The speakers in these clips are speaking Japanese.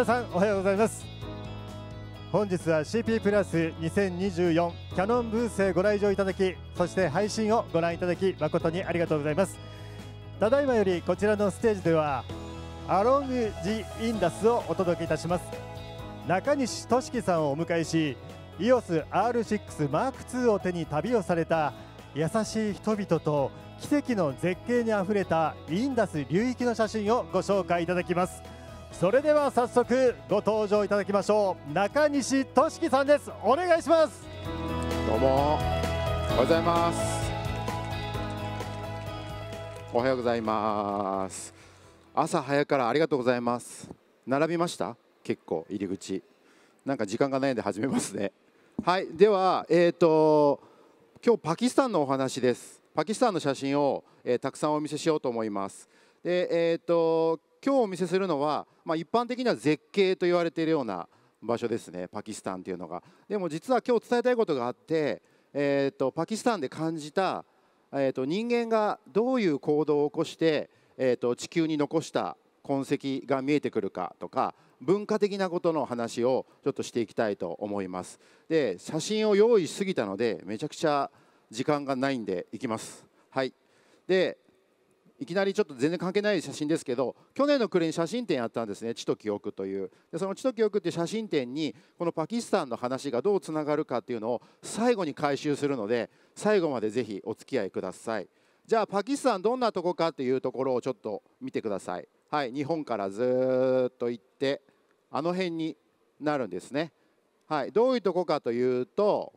皆さんおはようございます本日は CP プラス2024キャノンブースへご来場いただきそして配信をご覧いただき誠にありがとうございますただいまよりこちらのステージではアロング・ジ・インダスをお届けいたします中西俊樹さんをお迎えし EOSR6M2 を手に旅をされた優しい人々と奇跡の絶景にあふれたインダス流域の写真をご紹介いただきますそれでは早速ご登場いただきましょう中西俊樹さんですお願いしますどうもおはようございますおはようございます朝早からありがとうございます並びました結構入り口なんか時間がないんで始めますねはいではえっ、ー、と今日パキスタンのお話ですパキスタンの写真を、えー、たくさんお見せしようと思いますでえっ、ー、と今日お見せするのは、まあ、一般的には絶景と言われているような場所ですねパキスタンというのがでも実は今日伝えたいことがあって、えーと、パキスタンで感じた、えーと、人間がどういう行動を起こして、えーと地球に残した痕跡が見えてくるかとか文化的なことの話をちょっとしていきたいと思いますで写真を用意しすぎたのでめちゃくちゃ時間がないんでいきますはいでいきなりちょっと全然関係ない写真ですけど去年の暮れに写真展やったんですね「地と記憶」というでその「地と記憶」っていう写真展にこのパキスタンの話がどうつながるかっていうのを最後に回収するので最後までぜひお付き合いくださいじゃあパキスタンどんなとこかっていうところをちょっと見てくださいはい日本からずっと行ってあの辺になるんですねはいどういうとこかというと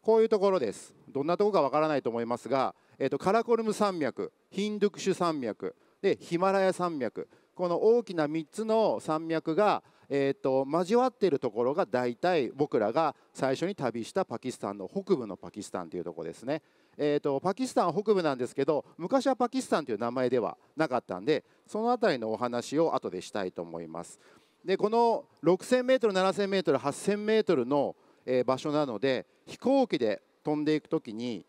こういうところですどんなとこかわからないと思いますがえーと、カラコルム山脈ヒンドゥクシュ山脈でヒマラヤ山脈この大きな3つの山脈が、えーと、交わっているところが大体僕らが最初に旅したパキスタンの北部のパキスタンというところですね。えーと、パキスタン北部なんですけど昔はパキスタンという名前ではなかったんでその辺りのお話を後でしたいと思います。でこの 6000m7000m8000m の、え場所なので飛行機で飛んでいく時に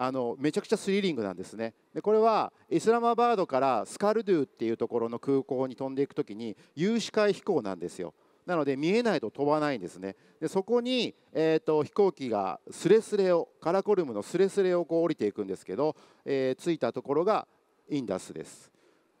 あのめちゃくちゃスリリングなんですねでこれはイスラマバードからスカルドゥっていうところの空港に飛んでいく時に有視界飛行なんですよなので見えないと飛ばないんですねでそこに、えーと、飛行機がすれすれをカラコルムのすれすれをこう降りていくんですけど、えー、着いたところがインダスです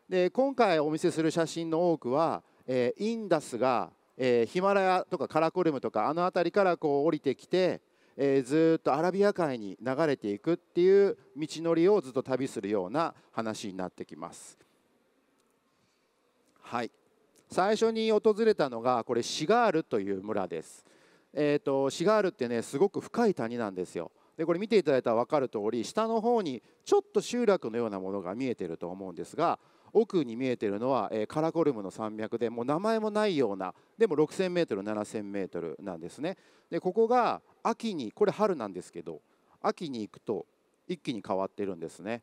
で今回お見せする写真の多くは、えー、インダスが、えー、ヒマラヤとかカラコルムとかあの辺りからこう降りてきてえー、ずっとアラビア海に流れていくっていう道のりをずっと旅するような話になってきます。はい最初に訪れたのがこれシガールという村です。えーと、シガールってねすごく深い谷なんですよ。でこれ見ていただいたら分かるとおり下の方にちょっと集落のようなものが見えてると思うんですが奥に見えているのは、えー、カラコルムの山脈でもう名前もないようなでも 6000m7000m なんですねでここが秋にこれ春なんですけど秋に行くと一気に変わってるんですね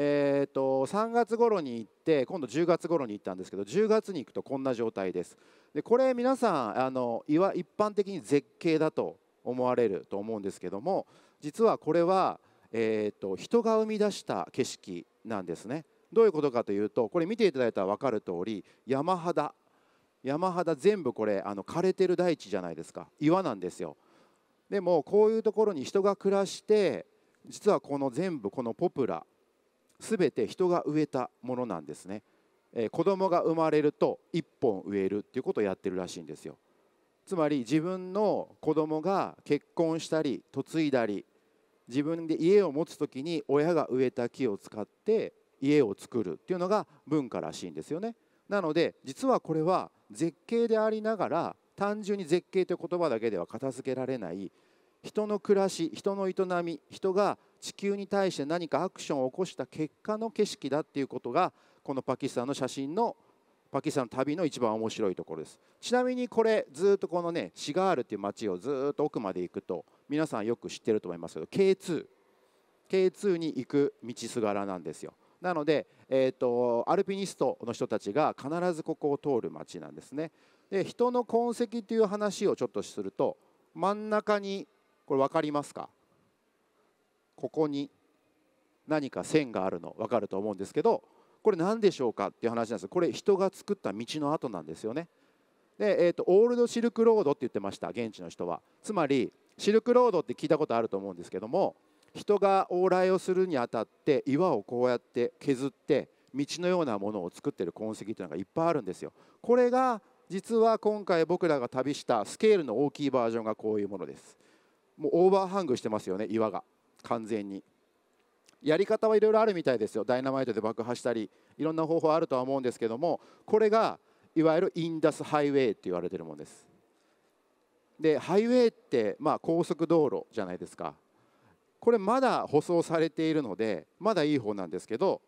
えーと、3月頃に行って今度10月頃に行ったんですけど10月に行くとこんな状態ですでこれ皆さんあのいわ一般的に絶景だと思われると思うんですけども実はこれは、えーと人が生み出した景色なんですね。どういうことかというとこれ見ていただいたら分かる通り山肌山肌全部これあの枯れてる大地じゃないですか岩なんですよでもこういうところに人が暮らして実はこの全部このポプラ全て人が植えたものなんですね、えー、子供が生まれると1本植えるっていうことをやってるらしいんですよつまり自分の子供が結婚したり嫁いだり自分で家を持つ時に親が植えた木を使って家を作るっていうのが文化らしいんですよね。なので実はこれは絶景でありながら単純に絶景という言葉だけでは片付けられない人の暮らし人の営み人が地球に対して何かアクションを起こした結果の景色だっていうことがこのパキスタンの写真のパキスタンの旅の一番面白いところですちなみにこれずっとこのねシガールっていう街をずっと奥まで行くと皆さんよく知ってると思いますけど K2K2 に行く道すがらなんですよなので、えーと、アルピニストの人たちが必ずここを通る街なんですねで人の痕跡という話をちょっとすると真ん中にこれ分かりますかここに何か線があるの分かると思うんですけどこれ何でしょうかっていう話なんですこれ人が作った道の跡なんですよねで、えーと、とオールドシルクロードって言ってました現地の人はつまりシルクロードって聞いたことあると思うんですけども人が往来をするにあたって岩をこうやって削って道のようなものを作ってる痕跡っていうのがいっぱいあるんですよ。これが実は今回僕らが旅したスケールの大きいバージョンがこういうものです。もうオーバーハングしてますよね岩が完全に。やり方はいろいろあるみたいですよダイナマイトで爆破したりいろんな方法あるとは思うんですけどもこれがいわゆるインダスハイウェイって言われてるものです。でハイウェイってまあ高速道路じゃないですかこれまだ舗装されているのでまだいい方なんですけど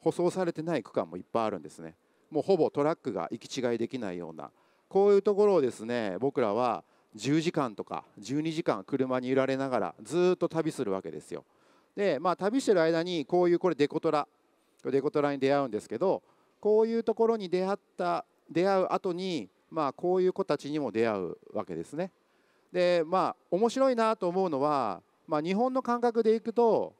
舗装されてない区間もいっぱいあるんですねもうほぼトラックが行き違いできないようなこういうところをですね僕らは10時間とか12時間車に揺られながらずっと旅するわけですよでまあ旅してる間にこういうこれデコトラデコトラに出会うんですけどこういうところに出会った出会う後にまあこういう子たちにも出会うわけですねでまあ面白いなと思うのはまあ、日本の感覚でいくと、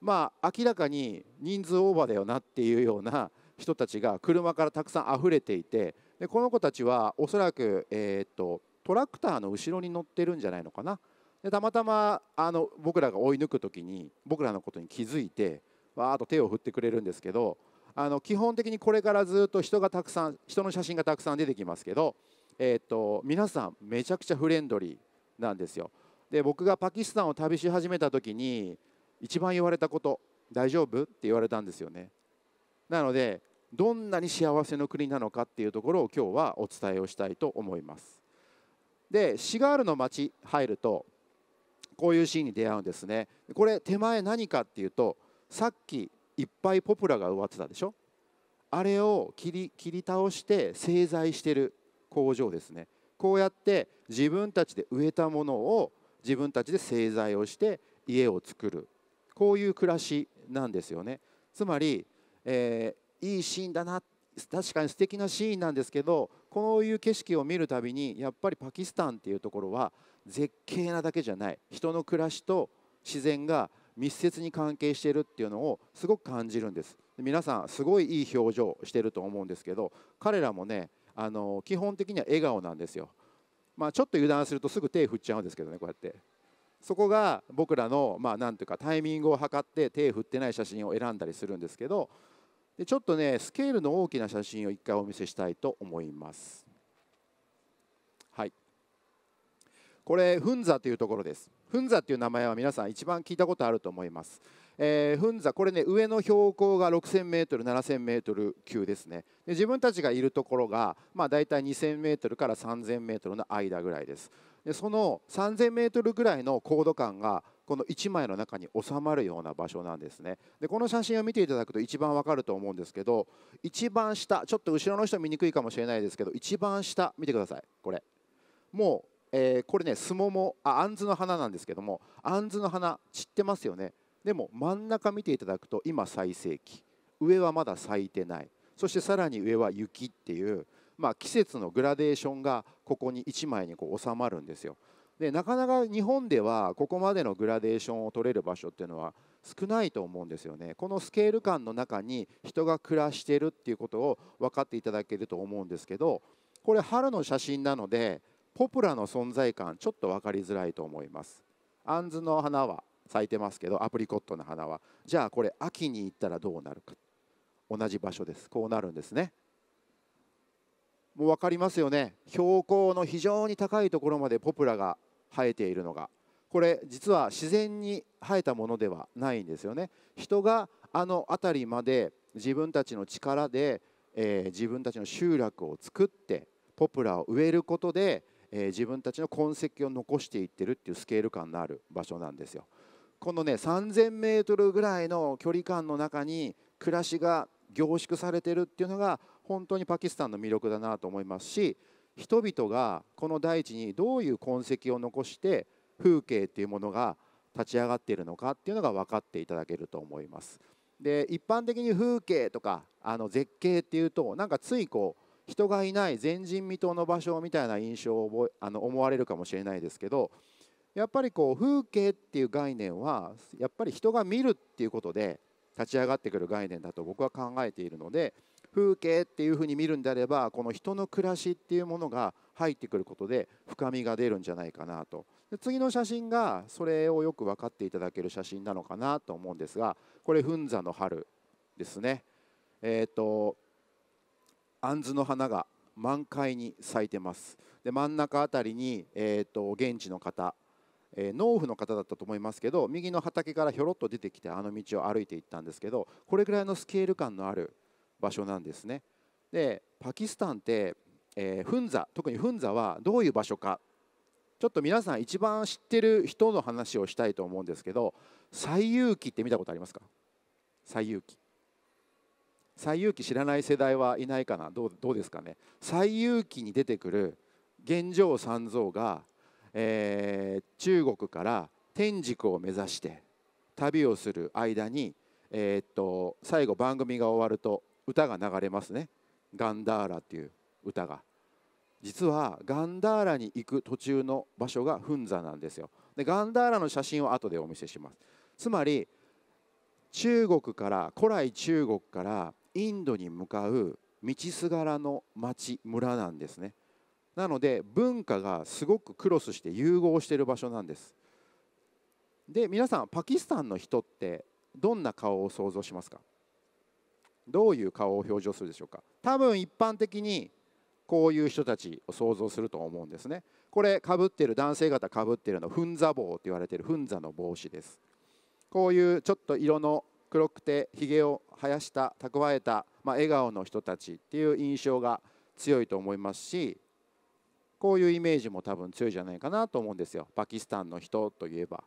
まあ、明らかに人数オーバーだよなっていうような人たちが車からたくさん溢れていてでこの子たちはおそらく、えー、っとトラクターの後ろに乗ってるんじゃないのかな。でたまたまあの僕らが追い抜く時に僕らのことに気づいてわーっと手を振ってくれるんですけどあの基本的にこれからずっと人がたくさん人の写真がたくさん出てきますけど、えー、っと皆さんめちゃくちゃフレンドリーなんですよ。で僕がパキスタンを旅し始めた時に一番言われたこと大丈夫って言われたんですよねなのでどんなに幸せの国なのかっていうところを今日はお伝えをしたいと思いますでシガールの町入るとこういうシーンに出会うんですねこれ手前何かっていうとさっきいっぱいポプラが植わってたでしょあれを切り切り倒して製材してる工場ですねこうやって自分たちで植えたものを自分たちで製材をして家を作るこういう暮らしなんですよねつまり、えー、いいシーンだな確かに素敵なシーンなんですけどこういう景色を見るたびにやっぱりパキスタンっていうところは絶景なだけじゃない人の暮らしと自然が密接に関係しているっていうのをすごく感じるんです皆さんすごいいい表情してると思うんですけど彼らもねあの基本的には笑顔なんですよまあ、ちょっと油断するとすぐ手振っちゃうんですけどねこうやってそこが僕らのまあなんていうかタイミングを測って手振ってない写真を選んだりするんですけどでちょっとねスケールの大きな写真を一回お見せしたいと思いますはいこれフンザというところですフンザっていう名前は皆さん一番聞いたことあると思いますえー、噴座これね上の標高が 6000m7000m 級ですねで自分たちがいるところが、まあ、大体 2000m から 3000m の間ぐらいですでその 3000m ぐらいの高度感がこの1枚の中に収まるような場所なんですねでこの写真を見ていただくと一番わかると思うんですけど一番下ちょっと後ろの人見にくいかもしれないですけど一番下見てくださいこれもう、えー、これねスモモあんずの花なんですけどもあんずの花散ってますよねでも真ん中見ていただくと今最盛期上はまだ咲いてないそしてさらに上は雪っていう、まあ、季節のグラデーションがここに1枚にこう収まるんですよでなかなか日本ではここまでのグラデーションを取れる場所っていうのは少ないと思うんですよねこのスケール感の中に人が暮らしてるっていうことを分かっていただけると思うんですけどこれ春の写真なのでポプラの存在感ちょっと分かりづらいと思います。アンズの花は咲いてますけどアプリコットの花はじゃあこれ秋に行ったらどうなるか同じ場所ですこうなるんですねもう分かりますよね標高の非常に高いところまでポプラが生えているのがこれ実は自然に生えたものではないんですよね人があの辺りまで自分たちの力で、えー、自分たちの集落を作ってポプラを植えることで、えー、自分たちの痕跡を残していってるっていうスケール感のある場所なんですよ。このね3000メートルぐらいの距離感の中に暮らしが凝縮されてるっていうのが本当にパキスタンの魅力だなと思いますし人々がこの大地にどういう痕跡を残して風景っていうものが立ち上がっているのかっていうのが分かっていただけると思います。で一般的に風景とかあの絶景っていうとなんかついこう人がいない前人未到の場所みたいな印象を覚えあの思われるかもしれないですけどやっぱりこう風景っていう概念はやっぱり人が見るっていうことで立ち上がってくる概念だと僕は考えているので風景っていうふうに見るんであればこの人の暮らしっていうものが入ってくることで深みが出るんじゃないかなと次の写真がそれをよく分かっていただける写真なのかなと思うんですがこれん座の春ですねえっ、ー、と杏の花が満開に咲いてますで真ん中あたりに、えーと現地の方えー、農夫の方だったと思いますけど右の畑からひょろっと出てきてあの道を歩いていったんですけどこれぐらいのスケール感のある場所なんですねでパキスタンって、えー、フンザ特にフンザはどういう場所かちょっと皆さん一番知ってる人の話をしたいと思うんですけど西遊記って見たことありますか西遊記西遊記知らない世代はいないかなどうどうですかね西遊記に出てくる玄奘三蔵がえー、中国から天竺を目指して旅をする間に、えー、っと最後番組が終わると歌が流れますね「ガンダーラ」っていう歌が実はガンダーラに行く途中の場所がフンザなんですよでガンダーラの写真を後でお見せしますつまり中国から古来中国からインドに向かう道すがらの町村なんですねなので文化がすごくクロスして融合している場所なんですで皆さんパキスタンの人ってどんな顔を想像しますかどういう顔を表情するでしょうか多分一般的にこういう人たちを想像すると思うんですねこれかぶってる男性方かぶってるのフンザ帽と言われてるフンザの帽子ですこういうちょっと色の黒くてひげを生やした蓄えた、まあ、笑顔の人たちっていう印象が強いと思いますしこういうイメージも多分強いじゃないかなと思うんですよパキスタンの人といえば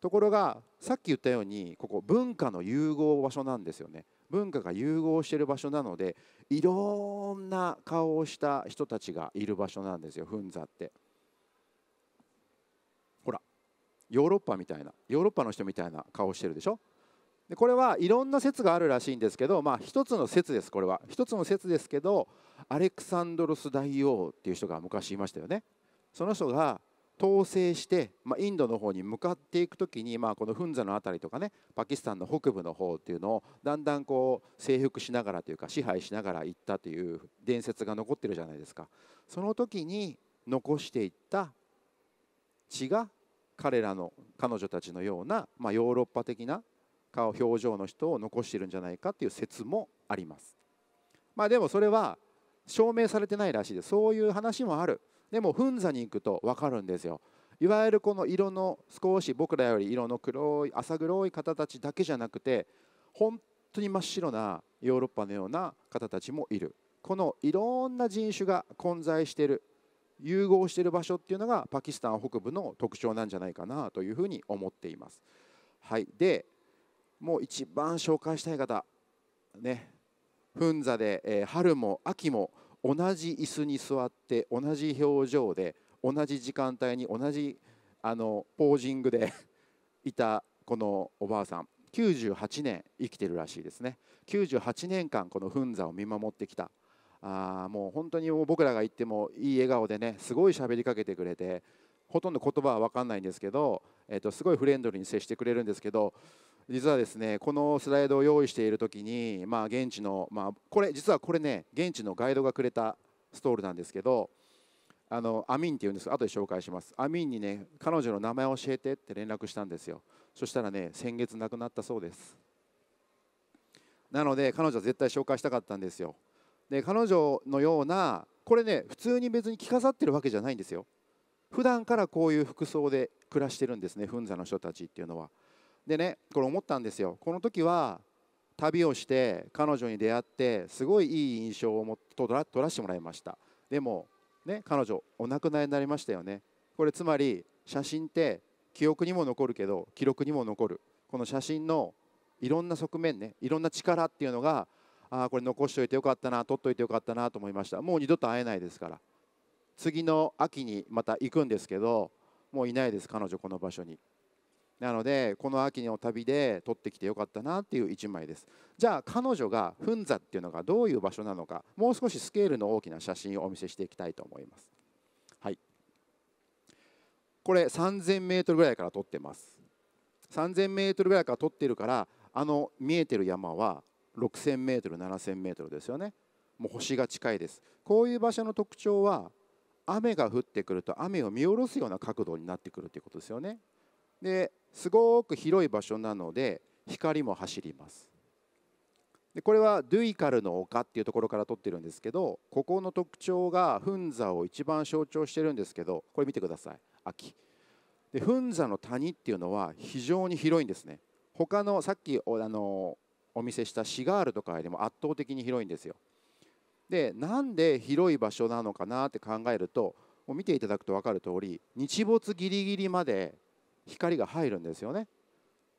ところがさっき言ったようにここ文化の融合場所なんですよね文化が融合している場所なのでいろんな顔をした人たちがいる場所なんですよフンザってほらヨーロッパみたいなヨーロッパの人みたいな顔してるでしょでこれはいろんな説があるらしいんですけど、まあ、一つの説ですこれは一つの説ですけどアレクサンドロス大王っていう人が昔いましたよねその人が統制して、まあ、インドの方に向かっていく時に、まあ、このフンザの辺りとかねパキスタンの北部の方っていうのをだんだんこう征服しながらというか支配しながら行ったという伝説が残ってるじゃないですかその時に残していった血が彼らの彼女たちのような、まあ、ヨーロッパ的な顔表情の人を残しているんじゃないかっていう説もあります、まあ、でもそれは証明されてないらしいですそういう話もあるでも噴座に行くと分かるんですよいわゆるこの色の少し僕らより色の黒い浅黒い方たちだけじゃなくて本当に真っ白なヨーロッパのような方たちもいるこのいろんな人種が混在している融合している場所っていうのがパキスタン北部の特徴なんじゃないかなというふうに思っています。はい、でもう一番紹介したい方ね噴座で、えー、春も秋も同じ椅子に座って同じ表情で同じ時間帯に同じあのポージングで いたこのおばあさん98年生きてるらしいですね98年間このんざを見守ってきたあもう本当に僕らが行ってもいい笑顔でねすごい喋りかけてくれてほとんど言葉は分かんないんですけど、えー、とすごいフレンドリーに接してくれるんですけど実はですねこのスライドを用意しているときに、まあ、現地の、まあ、これ実はこれね現地のガイドがくれたストールなんですけどあのアミンっていうんです後で紹介しますアミンにね彼女の名前を教えてって連絡したんですよそしたらね先月亡くなったそうですなので彼女は絶対紹介したかったんですよで彼女のようなこれね普通に別に着飾ってるわけじゃないんですよ普段からこういう服装で暮らしてるんですねフンザの人たちっていうのは。でねこれ思ったんですよこの時は旅をして彼女に出会ってすごいいい印象をもとら取らせてもらいましたでもね彼女お亡くなりになりましたよねこれつまり写真って記憶にも残るけど記録にも残るこの写真のいろんな側面ねいろんな力っていうのがあこれ残しておいてよかったな取っといてよかったなと思いましたもう二度と会えないですから次の秋にまた行くんですけどもういないです彼女この場所になのでこの秋の旅で撮ってきてよかったなっていう1枚ですじゃあ彼女が噴座っていうのがどういう場所なのかもう少しスケールの大きな写真をお見せしていきたいと思います、はい、これ 3000m ぐらいから撮ってます 3000m ぐらいから撮ってるからあの見えてる山は 6000m、7000m ですよねもう星が近いですこういう場所の特徴は雨が降ってくると雨を見下ろすような角度になってくるということですよねですごく広い場所なので光も走りますでこれはドゥイカルの丘っていうところから撮ってるんですけどここの特徴が噴ザを一番象徴してるんですけどこれ見てください秋で噴ザの谷っていうのは非常に広いんですね他のさっきおあのお見せしたシガールとかよりも圧倒的に広いんですよでなんで広い場所なのかなって考えるともう見ていただくと分かる通り日没ギリギリまで光が入るんですよね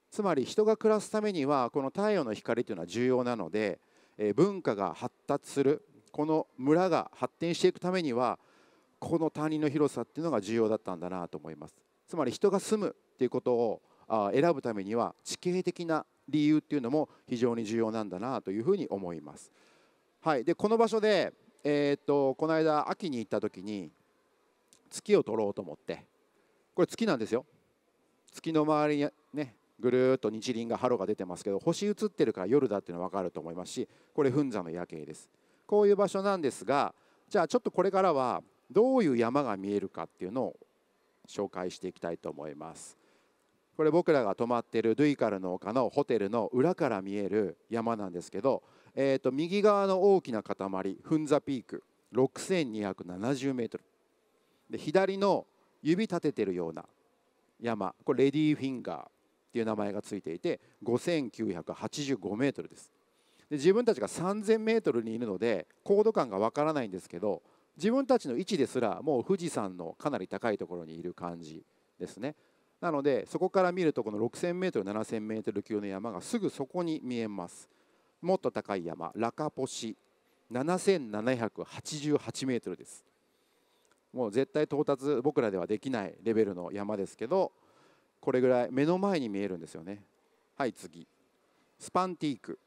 つまり人が暮らすためにはこの太陽の光というのは重要なので、え文化が発達するこの村が発展していくためにはこの谷の広さっていうのが重要だったんだなと思いますつまり人が住むっていうことをあ選ぶためには地形的な理由っていうのも非常に重要なんだなというふうに思います。はい、でこの場所で、えー、っとこの間秋に行った時に月を取ろうと思ってこれ月なんですよ月の周りにねぐるっと日輪がハロが出てますけど星映ってるから夜だっていうの分かると思いますしこれ噴山の夜景ですこういう場所なんですがじゃあちょっとこれからはどういう山が見えるかっていうのを紹介していきたいと思いますこれ僕らが泊まってるドゥイカルの丘のホテルの裏から見える山なんですけど、えー、と右側の大きな塊フンザピーク6270メートルで左の指立ててるような山これレディーフィンガーっていう名前がついていて5985メートルですで自分たちが3000メートルにいるので高度感がわからないんですけど自分たちの位置ですらもう富士山のかなり高いところにいる感じですねなのでそこから見るとこの 6000m、7000m 級の山がすぐそこに見えますもっと高い山ラカポシ7788メートルですもう絶対到達僕らではできないレベルの山ですけどこれぐらい目の前に見えるんですよねはい次スパンティーク、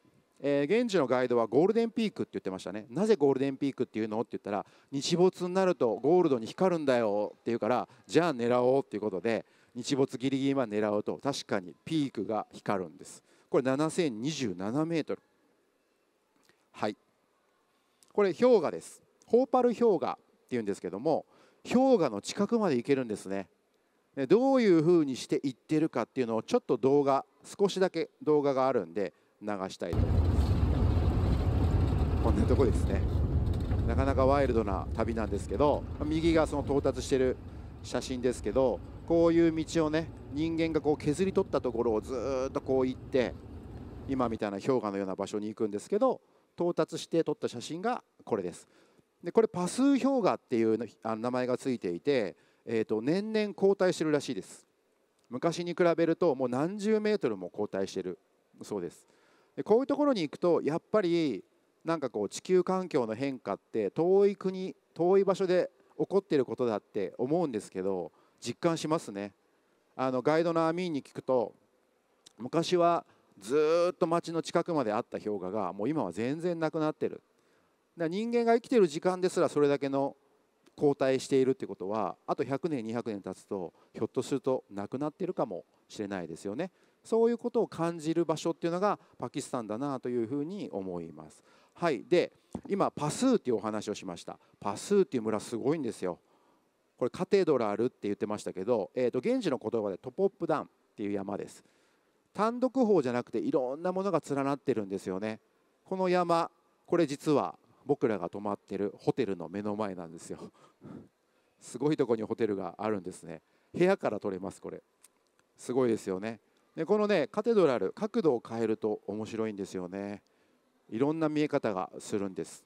えー、現地のガイドはゴールデンピークって言ってましたねなぜゴールデンピークっていうのって言ったら日没になるとゴールドに光るんだよっていうからじゃあ狙おうっていうことで日没ギリギリまで狙うと確かにピークが光るんですこれ7027メートルはいこれ氷河ですホーパル氷河って言うんですけども氷河の近くまで行けるんですねどういうふうにして行ってるかっていうのをちょっと動画少しだけ動画があるんで流したいと思いますこんなとこですねなかなかワイルドな旅なんですけど右がその到達してる写真ですけどこういう道をね人間がこう削り取ったところをずっとこう行って今みたいな氷河のような場所に行くんですけど到達して撮った写真がこれですでこれパス氷河っていう名前がついていて、えー、と年々後退してるらしいです昔に比べるともう何十メートルも後退してるそうですでこういうところに行くとやっぱりなんかこう地球環境の変化って遠い国遠い場所で起こってることだって思うんですけど実感しますねあのガイドのアミーンに聞くと昔はずっと町の近くまであった氷河がもう今は全然なくなってるだ人間が生きている時間ですらそれだけの後退しているってことはあと100年200年経つとひょっとするとなくなっているかもしれないですよねそういうことを感じる場所っていうのがパキスタンだなというふうに思いますはいで今パスーっていうお話をしましたパスーっていう村すごいんですよこれカテドラルって言ってましたけど、えー、と現地の言葉でトポップダンっていう山です単独砲じゃなくていろんなものが連なってるんですよねこの山これ実は僕らが泊まってるホテルの目の前なんですよ すごいとこにホテルがあるんですね部屋から撮れますこれすごいですよねでこのねカテドラル角度を変えると面白いんですよねいろんな見え方がするんです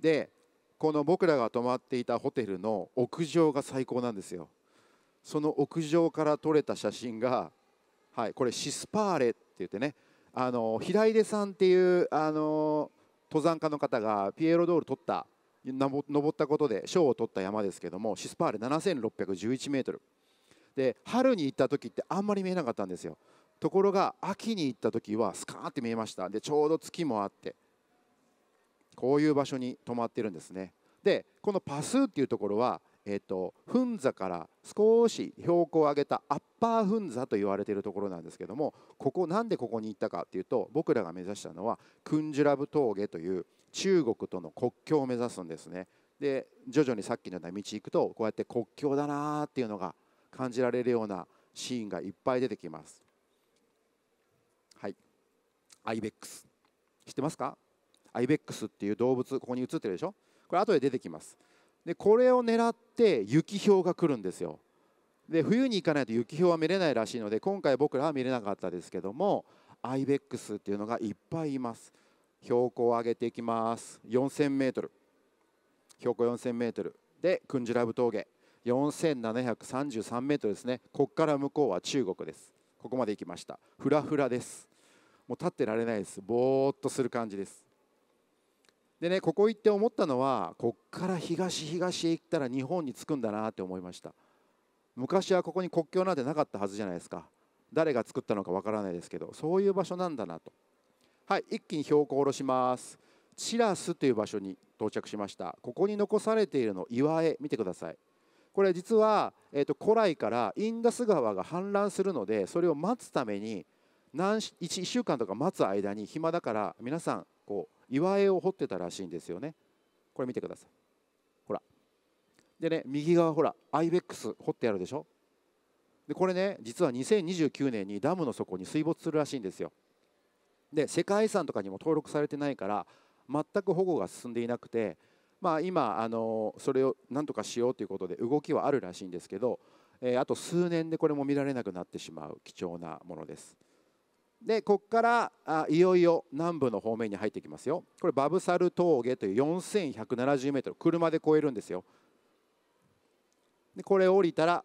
でこの僕らが泊まっていたホテルの屋上が最高なんですよその屋上から撮れた写真が、はい、これシスパーレって言ってねあの平出さんっていうあの登山家の方がピエロドール取った登ったことで賞を取った山ですけどもシスパーレ7611メートルで春に行った時ってあんまり見えなかったんですよところが秋に行った時はスカーンって見えましたでちょうど月もあってこういう場所に泊まってるんですねでこのパスーっていうところはえーと、と噴座から少し標高を上げたアッパーんざと言われているところなんですけどもここなんでここに行ったかっていうと僕らが目指したのはクンジュラブ峠という中国との国境を目指すんですねで徐々にさっきのような道行くとこうやって国境だなーっていうのが感じられるようなシーンがいっぱい出てきますはいアイベックス知ってますかアイベックスっていう動物ここに映ってるでしょこれ後で出てきますでこれを狙って雪氷が来るんですよで冬に行かないと雪氷は見れないらしいので今回僕らは見れなかったですけどもアイベックスっていうのがいっぱいいます標高を上げていきます4000メートル標高4000メートルでクンジュラブ峠4733メートルですねこっから向こうは中国ですここまで行きましたフラフラですもう立ってられないですぼーっとする感じですでねここ行って思ったのはこっから東東へ行ったら日本に着くんだなって思いました昔はここに国境なんてなかったはずじゃないですか誰が作ったのかわからないですけどそういう場所なんだなとはい一気に標高を下ろしますチラスという場所に到着しましたここに残されているの岩絵見てくださいこれ実は、えーと、古来からインダス川が氾濫するのでそれを待つために何 1, 1週間とか待つ間に暇だから皆さんこう岩絵を掘ってたらしいんですよねこれ見てくださいほらでね右側ほらアイベックス掘ってあるでしょでこれね実は2029年にダムの底に水没するらしいんですよで世界遺産とかにも登録されてないから全く保護が進んでいなくてまあ今あのそれをなんとかしようということで動きはあるらしいんですけどえあと数年でこれも見られなくなってしまう貴重なものですでここからあいよいよ南部の方面に入っていきますよこれバブサル峠という 4170m 車で越えるんですよでこれを降りたら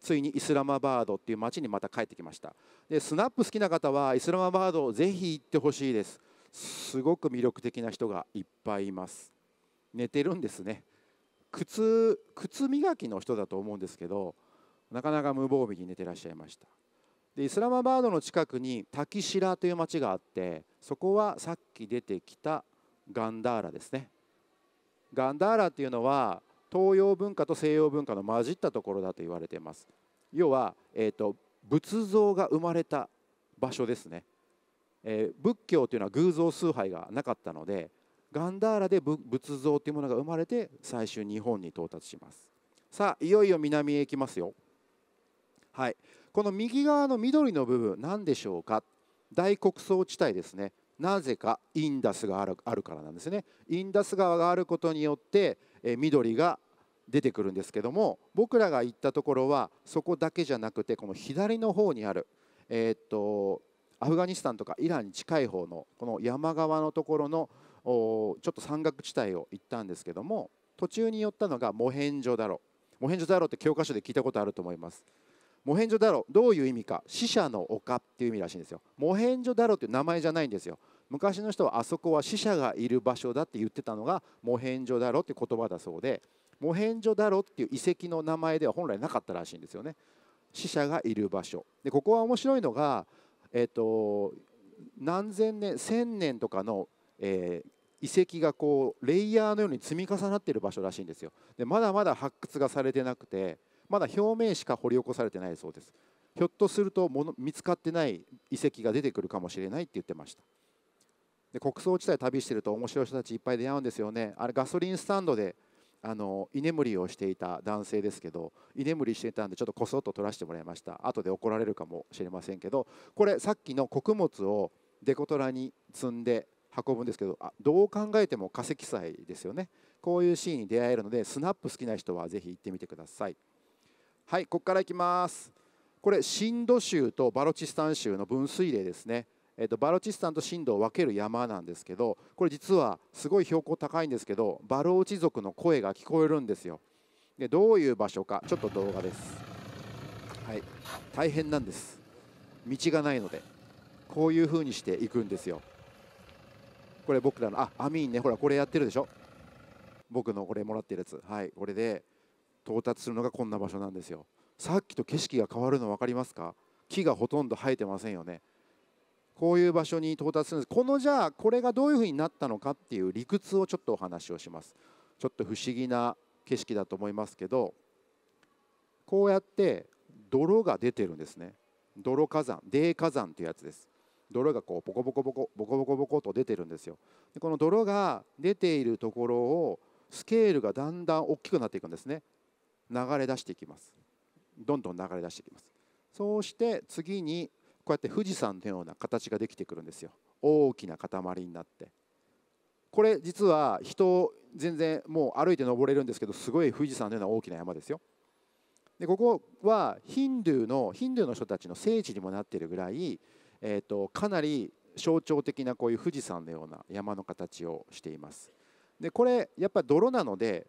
ついにイスラマバードっていう町にまた帰ってきましたでスナップ好きな方はイスラマバードぜひ行ってほしいですすごく魅力的な人がいっぱいいます寝てるんですね靴靴磨きの人だと思うんですけどなかなか無防備に寝てらっしゃいましたでイスラマバードの近くにタキシラという町があってそこはさっき出てきたガンダーラですねガンダーラっていうのは東洋文化と西洋文化の混じったところだと言われています要は、えーと、仏像が生まれた場所ですね、えー、仏教というのは偶像崇拝がなかったのでガンダーラで仏像というものが生まれて最終日本に到達しますさあいよいよ南へ行きますよはいこの右側の緑の部分何でしょうか大穀倉地帯ですねなぜかインダスがあるあるからなんですねインダス川があることによって、え緑が出てくるんですけども僕らが行ったところはそこだけじゃなくてこの左の方にある、えー、っとアフガニスタンとかイランに近い方のこの山側のところのちょっと山岳地帯を行ったんですけども途中に寄ったのがモヘンジョダロモヘンジョダロって教科書で聞いたことあると思いますモヘンジョダロどういう意味か死者の丘っていう意味らしいんですよモヘンジョダロっていう名前じゃないんですよ昔の人はあそこは死者がいる場所だって言ってたのがモヘンジョダロって言葉だそうでモヘンジョダロっていう遺跡の名前では本来なかったらしいんですよね死者がいる場所でここは面白いのが、えーと、と何千年千年とかの、えー遺跡がこうレイヤーのように積み重なっている場所らしいんですよでまだまだ発掘がされてなくてまだ表面しか掘り起こされてないそうですひょっとするともの見つかってない遺跡が出てくるかもしれないって言ってましたで国葬地帯旅してると面白い人たちいっぱい出会うんですよねあれガソリンスタンドであの居眠りをしていた男性ですけど居眠りしていたんでちょっとこそっと取らせてもらいました後で怒られるかもしれませんけどこれさっきの穀物をデコトラに積んで運ぶんですけどあどう考えても化石祭ですよねこういうシーンに出会えるのでスナップ好きな人はぜひ行ってみてください。はいここからいきますこれシンド州とバロチスタン州の分水嶺ですねえっとバロチスタンと震度を分ける山なんですけどこれ実はすごい標高高いんですけどバローチ族の声が聞こえるんですよでどういう場所かちょっと動画ですはい大変なんです道がないのでこういう風にしていくんですよこれ僕らのあアミーンねほらこれやってるでしょ僕のこれもらってるやつはいこれで到達するのがこんな場所なんですよさっきと景色が変わるの分かりますか木がほとんど生えてませんよねこういう場所に到達するんですこのじゃあこれがどういうふうになったのかっていう理屈をちょっとお話をしますちょっと不思議な景色だと思いますけどこうやって泥が出てるんですね泥火山泥火山っていうやつです泥がこうボコボコボコボコボコボコと出てるんですよでこの泥が出ているところをスケールがだんだん大きくなっていくんですね流れ出していきますどんどん流れ出していきますそうして次にこうやって富士山のような形ができてくるんですよ大きな塊になってこれ実は人全然もう歩いて登れるんですけどすごい富士山のような大きな山ですよでここはヒンドゥーのヒンドゥーの人たちの聖地にもなっているぐらい、えーと、とかなり象徴的なこういう富士山のような山の形をしていますでこれやっぱ泥なので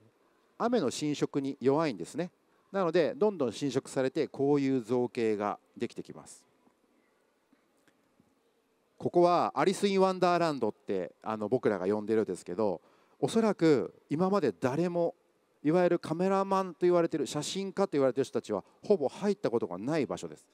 雨の浸食に弱いんですねなのでどんどん浸食されてこういう造形ができてきますここはアリス・イン・ワンダーランドってあの僕らが呼んでるんですけどおそらく今まで誰もいわゆるカメラマンと言われてる写真家と言われてる人たちはほぼ入ったことがない場所です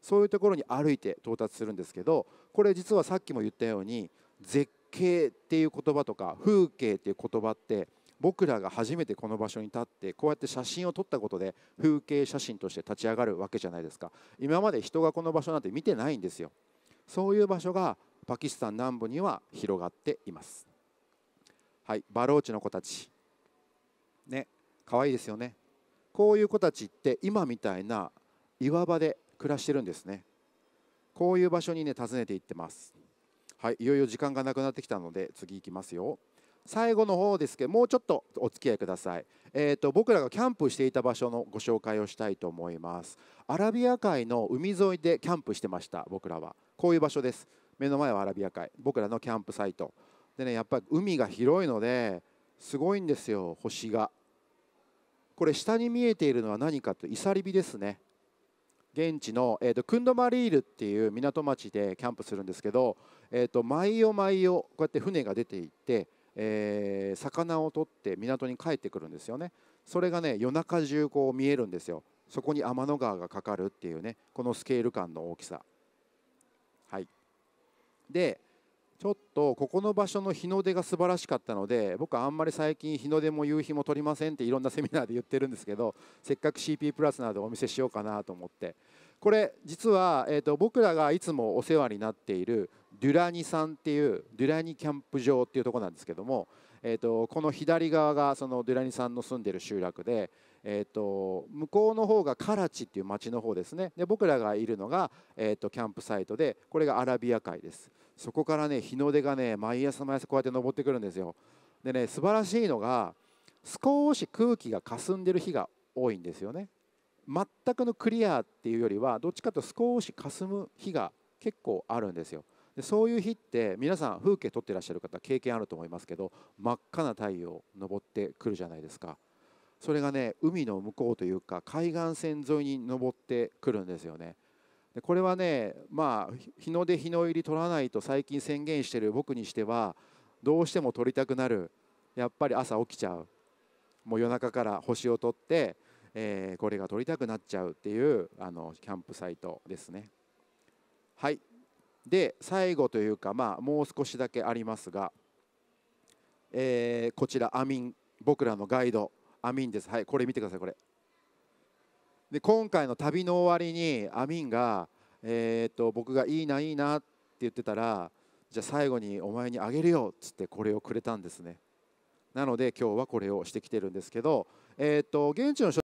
そういうところに歩いて到達するんですけどこれ実はさっきも言ったように絶景っていう言葉とか風景っていう言葉って僕らが初めてこの場所に立ってこうやって写真を撮ったことで風景写真として立ち上がるわけじゃないですか今まで人がこの場所なんて見てないんですよそういう場所がパキスタン南部には広がっていますはいバローチの子たちね可愛いですよねこういう子たちって今みたいな岩場で暮らしてるんですねこういう場所にね訪ねていってますはいいよいよ時間がなくなってきたので次いきますよ最後の方ですけどもうちょっとお付き合いください、えーと、僕らがキャンプしていた場所のご紹介をしたいと思いますアラビア海の海沿いでキャンプしてました僕らはこういう場所です目の前はアラビア海僕らのキャンプサイトでねやっぱり海が広いのですごいんですよ星がこれ下に見えているのは何かとイサリビですね現地の、えーと、クンドマリールっていう港町でキャンプするんですけど、えーと、と毎夜毎夜こうやって船が出ていってえー、魚を取って港に帰ってくるんですよねそれがね夜中中こう見えるんですよそこに天の川がかかるっていうねこのスケール感の大きさはいでちょっとここの場所の日の出が素晴らしかったので僕はあんまり最近日の出も夕日も撮りませんっていろんなセミナーで言ってるんですけどせっかく CP プラスなどお見せしようかなと思ってこれ実は、えーと、と僕らがいつもお世話になっているデュラニさんっていうデュラニキャンプ場っていうとこなんですけども、えーと、この左側がそのデュラニさんの住んでる集落で、えーと、向こうの方がカラチっていう町の方ですねで僕らがいるのが、えーと、キャンプサイトでこれがアラビア海ですそこからね日の出がね毎朝毎朝こうやって登ってくるんですよでね素晴らしいのが少し空気が霞んでる日が多いんですよね全くのクリアっていうよりはどっちかと少し霞む日が結構あるんですよ。でそういう日って皆さん風景撮ってらっしゃる方経験あると思いますけど真っ赤な太陽昇ってくるじゃないですかそれがね海の向こうというか海岸線沿いに登ってくるんですよねでこれはねまあ日の出日の入り取らないと最近宣言してる僕にしてはどうしても撮りたくなるやっぱり朝起きちゃうもう夜中から星を撮って、えー、これが撮りたくなっちゃうっていうあのキャンプサイトですねはいで最後というか、まあ、もう少しだけありますが、えー、こちらアミン僕らのガイドアミンです、はい、これ見てくださいこれで今回の旅の終わりにアミンが、えーっと、僕がいいないいなって言ってたらじゃあ最後にお前にあげるよっつってこれをくれたんですねなので今日はこれをしてきてるんですけど、えーっと、現地の人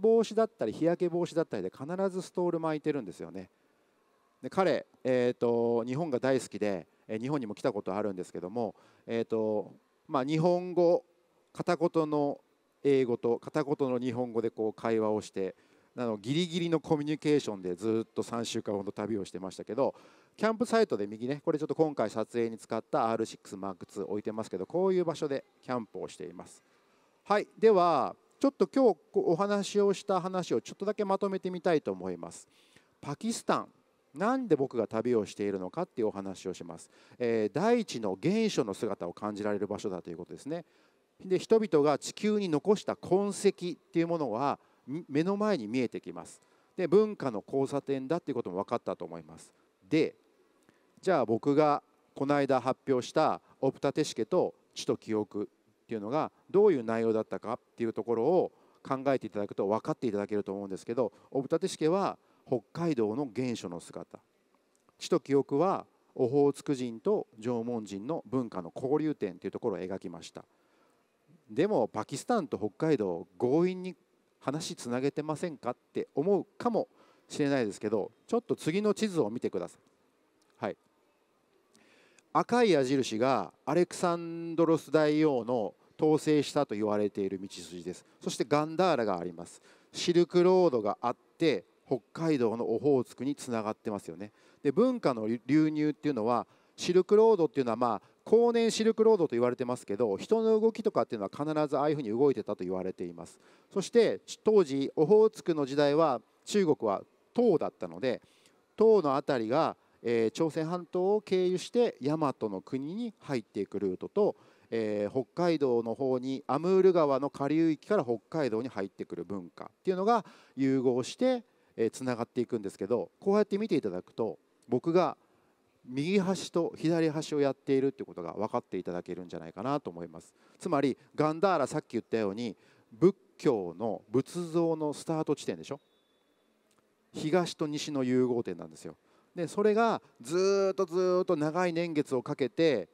防止だったり日焼け防止だったりで必ずストール巻いてるんですよね。で彼、えーと、日本が大好きで、え日本にも来たことあるんですけども、えーとまあ、日本語片言の英語と片言の日本語でこう会話をしてあのギリギリのコミュニケーションでずっと3週間ほど旅をしてましたけどキャンプサイトで右ねこれちょっと今回撮影に使った R6M2 置いてますけどこういう場所でキャンプをしていますはいではちょっと今日お話をした話をちょっとだけまとめてみたいと思いますパキスタンなんで僕が旅をしているのかっていうお話をします、えー、大地の原初の姿を感じられる場所だということですねで人々が地球に残した痕跡っていうものは目の前に見えてきますで文化の交差点だっていうことも分かったと思いますでじゃあ僕がこの間発表した「オプタテシケと地と記憶」っていうのがどういう内容だったかっていうところを考えていただくと分かっていただけると思うんですけどオプタテシケは「北海道の原初の姿地と記憶はオホーツク人と縄文人の文化の交流点というところを描きましたでもパキスタンと北海道強引に話つなげてませんかって思うかもしれないですけどちょっと次の地図を見てください、はい、赤い矢印がアレクサンドロス大王の統制したと言われている道筋ですそしてガンダーラがありますシルクロードがあって北海道のオホーツクにつながってますよねで文化の流入っていうのはシルクロードっていうのはまあ後年シルクロードと言われてますけど人の動きとかっていうのは必ずああいうふうに動いてたと言われていますそして当時オホーツクの時代は中国は唐だったので唐の辺りが、えー、朝鮮半島を経由して大和の国に入っていくルートと、えー、北海道の方にアムール川の下流域から北海道に入ってくる文化っていうのが融合してえー、つながっていくんですけどこうやって見ていただくと僕が右端と左端をやっているということが分かっていただけるんじゃないかなと思いますつまりガンダーラさっき言ったように仏教の仏像のスタート地点でしょ東と西の融合点なんですよでそれがずっとずっと長い年月をかけて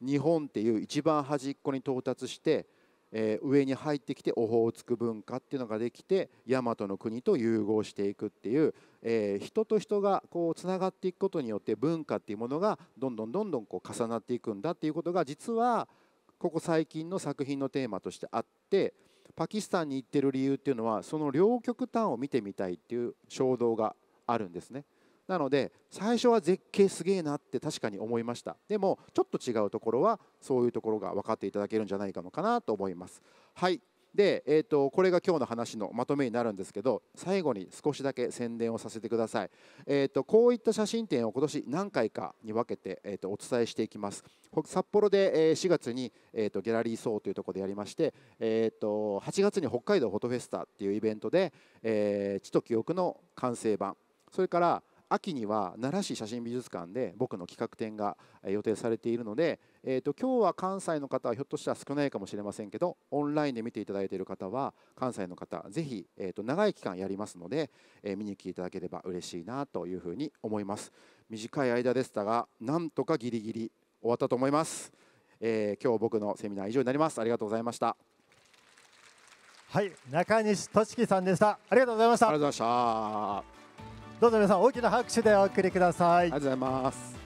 日本っていう一番端っこに到達してえー、上に入ってきてオホーツク文化っていうのができて大和の国と融合していくっていう、えー、人と人がこうつながっていくことによって文化っていうものがどんどんどんどんこう重なっていくんだっていうことが実はここ最近の作品のテーマとしてあってパキスタンに行ってる理由っていうのはその両極端を見てみたいっていう衝動があるんですね。なので最初は絶景すげえなって確かに思いましたでもちょっと違うところはそういうところが分かっていただけるんじゃないかのかなと思いますはいで、えーと、これが今日の話のまとめになるんですけど最後に少しだけ宣伝をさせてください、えーと、こういった写真展を今年何回かに分けて、えーと、お伝えしていきます札幌で、え4月に、えー、とギャラリー層というところでやりまして、えー、と8月に北海道フォトフェスタっていうイベントで、えー、地と記憶の完成版それから秋には奈良市写真美術館で僕の企画展が予定されているので、えーと、今日は関西の方はひょっとしたら少ないかもしれませんけどオンラインで見ていただいている方は関西の方ぜひ、えーと、と長い期間やりますので、えー、見に来ていただければ嬉しいなというふうに思います短い間でしたがなんとかギリギリ終わったと思います、えー、今日僕のセミナー以上になりますありがとうございましたはい中西俊樹さんでしたありがとうございましたありがとうございましたどうぞ皆さん大きな拍手でお送りくださいありがとうございます